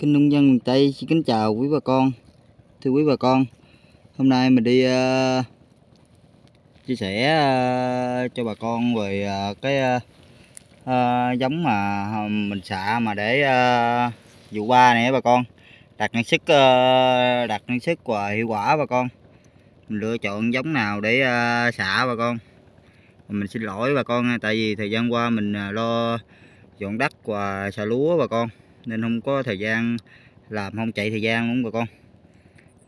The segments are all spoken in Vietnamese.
Kênh nông dân miền Tây xin kính chào quý bà con Thưa quý bà con Hôm nay mình đi uh, chia sẻ uh, cho bà con về uh, cái uh, uh, giống mà mình xạ mà để uh, vụ ba này bà con Đạt năng sức uh, đạt năng sức và hiệu quả bà con Mình lựa chọn giống nào để uh, xạ bà con Mình xin lỗi bà con tại vì thời gian qua mình lo dọn đất và xạ lúa bà con nên không có thời gian làm không chạy thời gian đúng bà con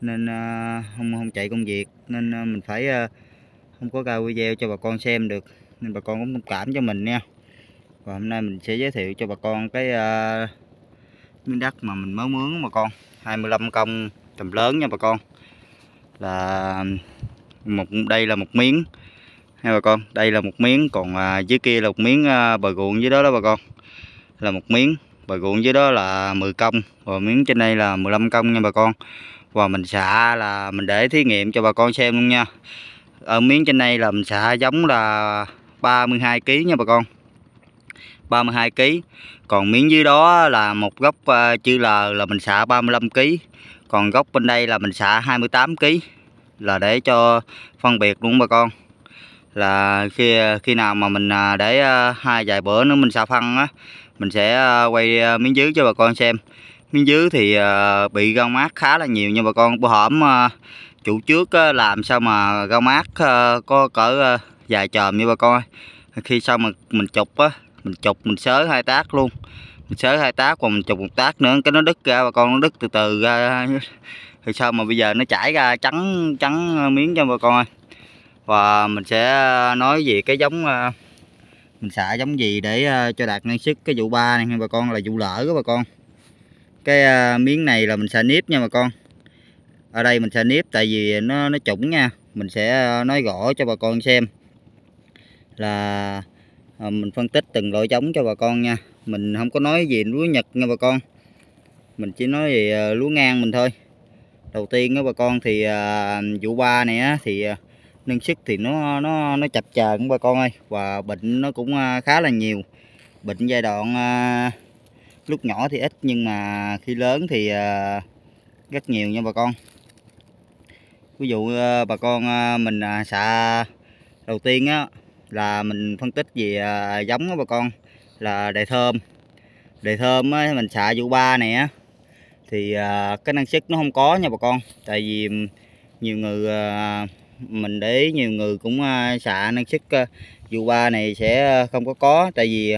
nên ờ, không không chạy công việc nên ờ, mình phải ờ, không có ra video cho bà con xem được nên bà con cũng thông cảm cho mình nha và hôm nay mình sẽ giới thiệu cho bà con cái miếng đất mà mình mới mướn bà con 25 công tầm lớn nha bà con là một đây là một miếng ha bà con đây là một miếng còn à, dưới kia là một miếng bờ ruộng dưới đó đó bà con là một miếng và ruộng dưới đó là 10 công và miếng trên đây là 15 công nha bà con và mình xạ là mình để thí nghiệm cho bà con xem luôn nha ở miếng trên đây là mình xạ giống là 32 kg nha bà con 32 kg còn miếng dưới đó là một gốc ờ, chữ L là mình xạ 35 kg còn gốc bên đây là mình xạ 28 kg là để cho phân biệt đúng bà con là khi khi nào mà mình à, để ờ, hai vài bữa nữa mình xạ phân á mình sẽ ờ, quay ờ, miếng dưới cho bà con xem miếng dưới thì ờ, bị rau mát khá là nhiều nhưng bà con bữa hổm chủ trước làm sao mà rau mát có cỡ dài chòm như bà con khi sau mà mình chụp á mình chụp mình sới hai tác luôn mình sới hai tác còn mình chụp một tác nữa cái nó đứt ra bà con nó đứt từ từ ra thì sao mà bây giờ nó chảy ra trắng trắng miếng cho bà con và mình sẽ nói về cái giống mình xả giống gì để ờ, cho đạt năng suất cái vụ ba này nha bà con là vụ lỡ các bà con cái ờ, miếng này là mình xả nếp nha bà con ở đây mình xả nếp tại vì nó nó chủng nha mình sẽ ờ, nói rõ cho bà con xem là mình phân tích từng loại giống cho bà con nha mình không có nói gì lúa nhật nha bà con mình chỉ nói về lúa ngang mình thôi đầu tiên đó bà con thì vụ ba này á thì năng suất thì nó nó nó chập chờn bà con ơi và bệnh nó cũng à, khá là nhiều bệnh giai đoạn à, lúc nhỏ thì ít nhưng mà khi lớn thì à, rất nhiều nha bà con ví dụ bà con mình xạ đầu tiên á là mình phân tích về giống đó bà con là đề thơm đề thơm á, mình xạ vụ ba này á thì cái năng suất nó không có nha bà con tại vì nhiều người mình để ý nhiều người cũng à, xạ năng sức à, vụ ba này sẽ à, không có có tại vì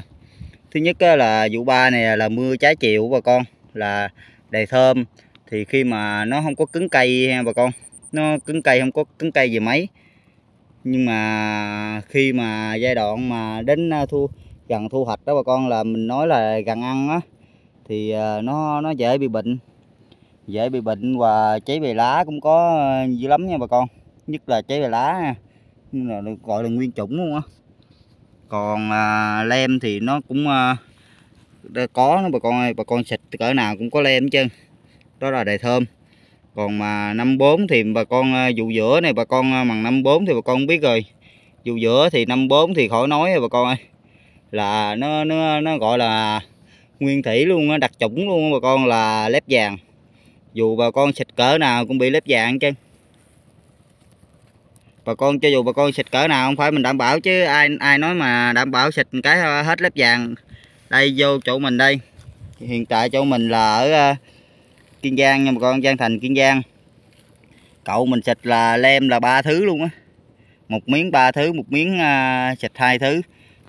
thứ nhất là vụ ba này là mưa trái chịu bà con là đầy thơm thì khi mà nó không có cứng cây ha bà con nó cứng cây không có cứng cây gì mấy nhưng mà khi mà giai đoạn mà đến thu gần thu hoạch đó bà con là mình nói là gần ăn á thì nó nó dễ bị bệnh dễ bị bệnh và cháy bề lá cũng có dữ lắm nha bà con nhất là trái lá là gọi là nguyên chủng luôn á còn à, lem thì nó cũng à, có nó bà con ơi bà con xịt cỡ nào cũng có lem chứ đó là đầy thơm còn mà năm bốn thì bà con vụ à, giữa này bà con bằng à, năm bốn thì bà con biết rồi vụ giữa thì năm bốn thì khỏi nói rồi bà con ơi là nó nó nó gọi là nguyên thủy luôn đặc chủng luôn bà con là lép vàng dù bà con xịt cỡ nào cũng bị lép vàng chứ bà con cho dù bà con xịt cỡ nào không phải mình đảm bảo chứ ai ai nói mà đảm bảo xịt cái hết lớp vàng đây vô chỗ mình đây hiện tại chỗ mình là ở ờ, Kiên Giang nha bà con Giang Thành Kiên Giang cậu mình xịt là lem là ba thứ luôn á một miếng ba thứ một miếng à, xịt hai thứ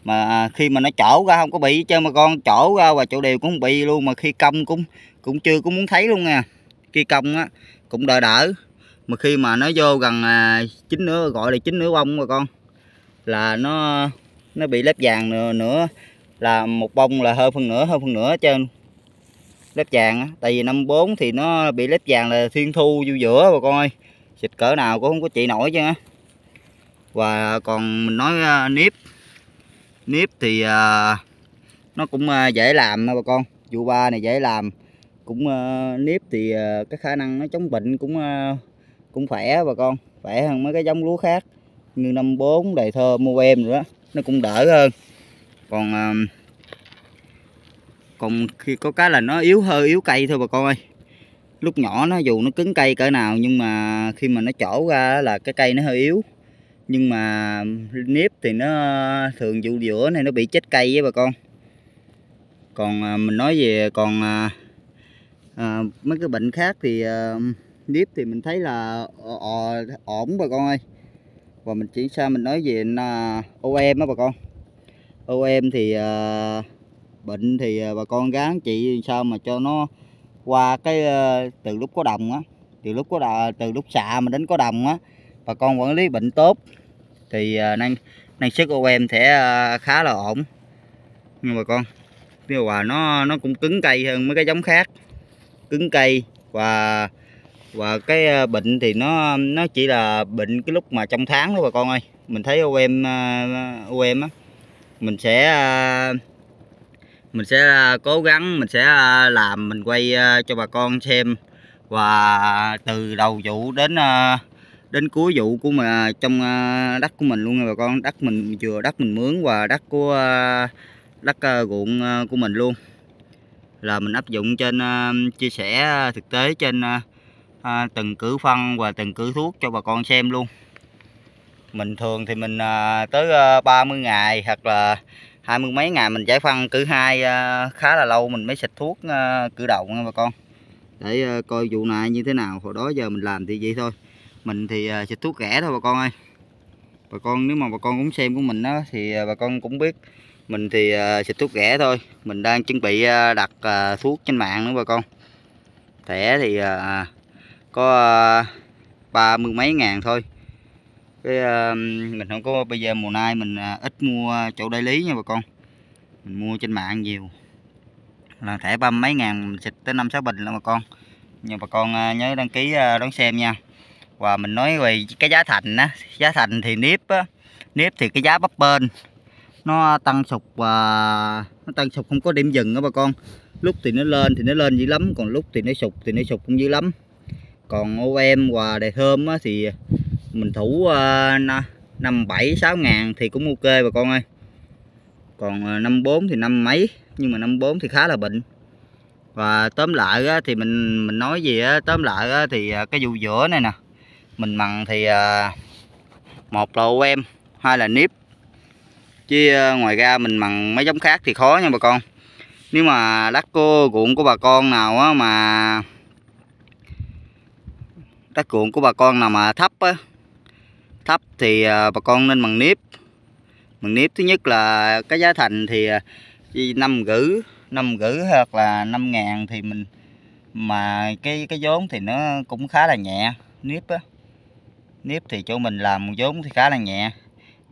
mà ờ, khi mà nó chỗ ra không có bị chứ mà con chỗ ra và chỗ đều cũng bị luôn mà khi công cũng cũng chưa cũng muốn thấy luôn nha khi công á cũng đỡ đỡ mà khi mà nó vô gần à, chín nửa gọi là chín nửa bông mà con là nó nó bị lép vàng nữa, nữa là một bông là hơn phần nửa hơn phần nửa trên lép vàng á tại vì năm bốn thì nó bị lép vàng là thiên thu vô giữa bà con ơi xịt cỡ nào cũng không có chị nổi chứ á và còn mình nói à, nếp nếp thì à, nó cũng dễ làm nha bà con vụ ba này dễ làm cũng uh, nếp thì uh, cái khả năng nó chống bệnh cũng uh, cũng khỏe bà con khỏe hơn mấy cái giống lúa khác như năm bốn đầy thơ mua em nữa nó cũng đỡ hơn còn à, còn khi có cái là nó yếu hơi yếu cây thôi bà con ơi lúc nhỏ nó dù nó cứng cây cỡ nào nhưng mà khi mà nó trổ ra là cái cây nó hơi yếu nhưng mà nếp thì nó thường vụ giữa này nó bị chết cây với bà con còn à, mình nói về còn à, à, mấy cái bệnh khác thì à, clip thì mình thấy là ờ, ờ, ổn bà con ơi và mình chuyển sang mình nói về à, OEM đó bà con OEM thì uh, bệnh thì bà con gán chị sao mà cho nó qua cái uh, từ lúc có đồng á từ lúc có đà, từ lúc xạ mà đến có đồng á bà con quản lý bệnh tốt thì uh, năng năng suất OEM sẽ uh, khá là ổn nhưng bà con điều hòa nó nó cũng cứng cây hơn mấy cái giống khác cứng cây và và cái ờ, bệnh thì nó nó chỉ là bệnh cái lúc mà trong tháng thôi bà con ơi mình thấy ô em ờ, ô em á mình sẽ ờ, mình sẽ cố gắng mình sẽ làm mình quay cho bà con xem và từ đầu vụ đến đến cuối vụ của mà trong đất của mình luôn nha bà con đất mình vừa đất mình mướn và đất của đất ruộng của mình luôn là mình áp dụng trên chia sẻ thực tế trên à, từng cử phân và từng cử thuốc cho bà con xem luôn mình thường thì mình à, tới à, 30 ngày hoặc là hai mươi mấy ngày mình giải phân cử hai à, khá là lâu mình mới xịt thuốc à, cử động nha bà con để à, coi vụ này như thế nào hồi đó giờ mình làm thì vậy thôi mình thì à, xịt thuốc rẻ thôi bà con ơi bà con nếu mà bà con cũng xem của mình đó thì à, bà con cũng biết mình thì à, xịt thuốc rẻ thôi mình đang chuẩn bị à, đặt à, thuốc trên mạng nữa bà con thẻ thì à, có ờ, ba mươi mấy ngàn thôi cái uh, mình không có bây giờ mùa nay mình uh, ít mua chỗ đại lý nha bà con mình mua trên mạng nhiều là thẻ ba mấy ngàn xịt tới năm sáu bình lắm bà con nhưng bà con uh, nhớ đăng ký uh, đón xem nha và mình nói về cái giá thành á giá thành thì nếp á nếp thì cái giá bắp bên nó tăng sụp và nó tăng sụp không có điểm dừng đó bà con lúc thì nó lên thì nó lên dữ lắm còn lúc thì nó sụp thì nó sụp cũng dữ lắm còn ô em và đề thơm á, thì mình thủ ờ, năm bảy sáu ngàn thì cũng ok bà con ơi còn ờ, năm bốn thì năm mấy nhưng mà năm bốn thì khá là bệnh và tóm lại á, thì mình mình nói gì á, tóm lại á, thì ờ, cái vụ giữa này nè mình mặn thì một là ô em hai là nếp chứ ngoài ra mình mặn mấy giống khác thì khó nha bà con nếu mà lắc cô ruộng của bà con nào á mà đất ruộng của bà con nào mà thấp á thấp thì à, bà con nên bằng nếp bằng nếp thứ nhất là cái giá thành thì à, năm gử năm gử hoặc là năm ngàn thì mình mà cái cái vốn thì nó cũng khá là nhẹ nếp á nếp thì chỗ mình làm vốn thì khá là nhẹ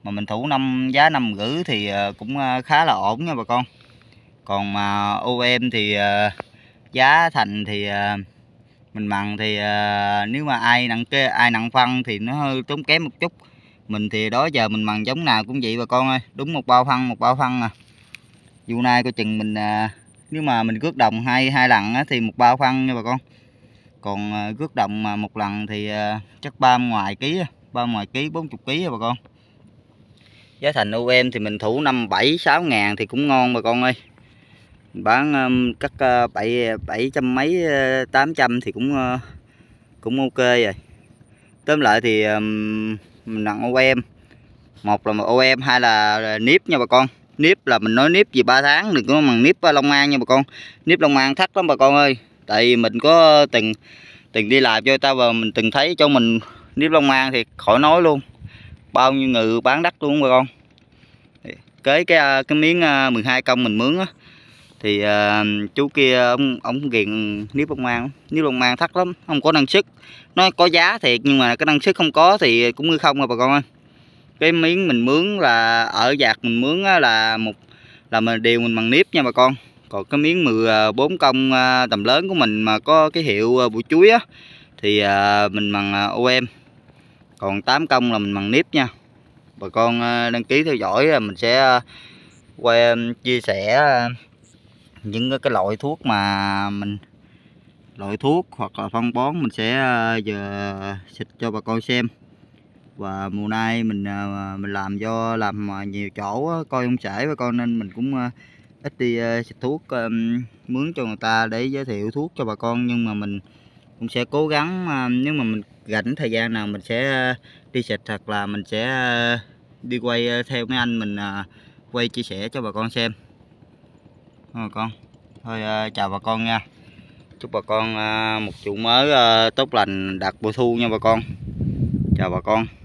mà mình thủ năm giá năm gử thì à, cũng khá là ổn nha bà con còn mà OM thì giá thành thì mình mặn thì uh, nếu mà ai nặng kê ai nặng phân thì nó hơi tốn kém một chút mình thì đó giờ mình mặn giống nào cũng vậy bà con ơi đúng một bao phân một bao phân à vụ nay coi chừng mình uh, nếu mà mình cước đồng hai hai lần á, thì một bao phân nha bà con còn uh, đồng mà một lần thì uh, chắc ba ngoài ký ba ngoài ký bốn chục ký bà con giá thành OM thì mình thủ năm bảy sáu ngàn thì cũng ngon bà con ơi bán cắt ờ, bảy bảy trăm mấy ờ, tám trăm thì cũng ờ, cũng ok rồi tóm lại thì mình nặng ô một là ô hai là nếp nha bà con nếp là mình nói nếp gì ba tháng đừng có bằng nếp Long An nha bà con nếp Long An thắt lắm bà con ơi tại vì mình có từng từng đi làm cho tao và mình từng thấy cho mình nếp Long An thì khỏi nói luôn bao nhiêu người bán đắt luôn bà con Cái cái cái miếng 12 công mình mướn á thì uh, chú kia ông ông ghiền nếp bông mang nếp bông mang thắt lắm không có năng sức nó có giá thiệt nhưng mà cái năng sức không có thì cũng như không rồi à bà con ơi cái miếng mình mướn là ở dạt mình mướn là một là mình đều mình bằng nếp nha bà con còn cái miếng 14 ờ, công ờ, tầm lớn của mình mà có cái hiệu bụi chuối á thì mình bằng OM còn 8 công là mình bằng nếp nha bà con đăng ký theo dõi mình sẽ quay chia sẻ những cái loại thuốc mà mình loại thuốc hoặc là phân bón mình sẽ ờ, giờ xịt cho bà con xem và mùa nay mình ờ, mình làm do làm nhiều chỗ coi không sể bà con nên mình cũng ờ, ít đi xịt thuốc mướn cho người ta để giới thiệu thuốc cho bà con nhưng mà mình cũng sẽ cố gắng nếu mà mình rảnh thời gian nào mình sẽ đi xịt hoặc là mình sẽ đi quay theo mấy anh mình quay chia sẻ cho bà con xem bà con thôi ờ, chào bà con nha chúc bà con ờ, một vụ mới ờ, tốt lành đạt bội thu nha bà con chào bà con